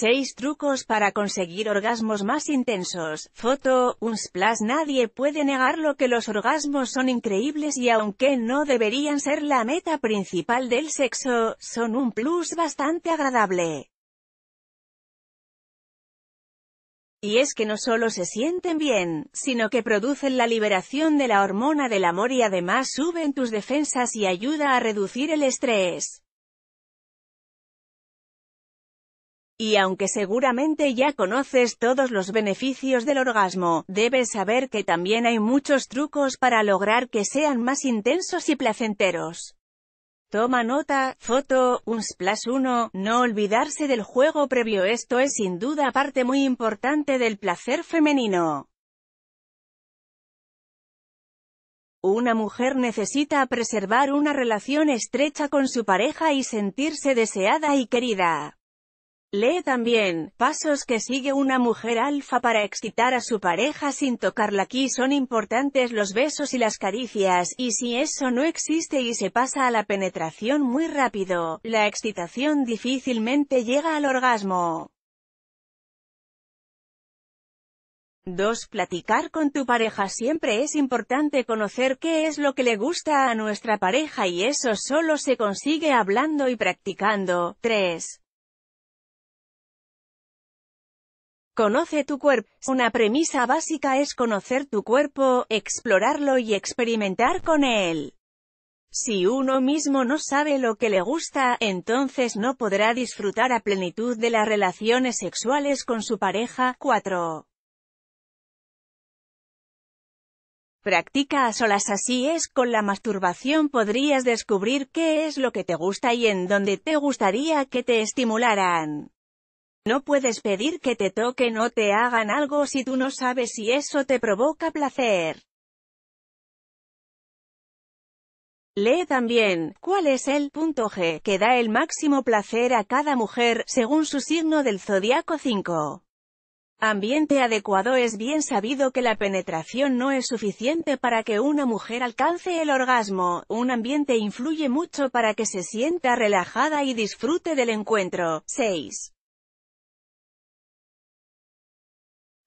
6 trucos para conseguir orgasmos más intensos. Foto, un splash Nadie puede negar lo que los orgasmos son increíbles y aunque no deberían ser la meta principal del sexo, son un plus bastante agradable. Y es que no solo se sienten bien, sino que producen la liberación de la hormona del amor y además suben tus defensas y ayuda a reducir el estrés. Y aunque seguramente ya conoces todos los beneficios del orgasmo, debes saber que también hay muchos trucos para lograr que sean más intensos y placenteros. Toma nota, foto, un splash 1, no olvidarse del juego previo esto es sin duda parte muy importante del placer femenino. Una mujer necesita preservar una relación estrecha con su pareja y sentirse deseada y querida. Lee también, pasos que sigue una mujer alfa para excitar a su pareja sin tocarla aquí son importantes los besos y las caricias, y si eso no existe y se pasa a la penetración muy rápido, la excitación difícilmente llega al orgasmo. 2. Platicar con tu pareja Siempre es importante conocer qué es lo que le gusta a nuestra pareja y eso solo se consigue hablando y practicando. 3. Conoce tu cuerpo. Una premisa básica es conocer tu cuerpo, explorarlo y experimentar con él. Si uno mismo no sabe lo que le gusta, entonces no podrá disfrutar a plenitud de las relaciones sexuales con su pareja. 4. Practica a solas así es, con la masturbación podrías descubrir qué es lo que te gusta y en dónde te gustaría que te estimularan. No puedes pedir que te toquen o te hagan algo si tú no sabes si eso te provoca placer. Lee también, ¿cuál es el punto G que da el máximo placer a cada mujer, según su signo del zodiaco 5? Ambiente adecuado Es bien sabido que la penetración no es suficiente para que una mujer alcance el orgasmo, un ambiente influye mucho para que se sienta relajada y disfrute del encuentro. 6.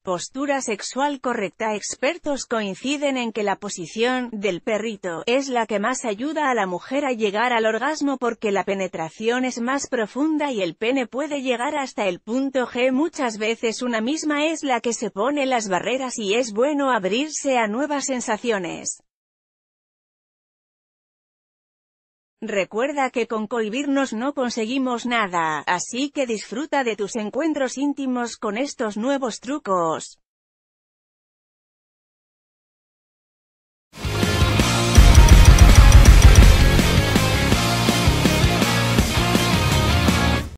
Postura sexual correcta Expertos coinciden en que la posición del perrito es la que más ayuda a la mujer a llegar al orgasmo porque la penetración es más profunda y el pene puede llegar hasta el punto G. Muchas veces una misma es la que se pone las barreras y es bueno abrirse a nuevas sensaciones. Recuerda que con cohibirnos no conseguimos nada, así que disfruta de tus encuentros íntimos con estos nuevos trucos.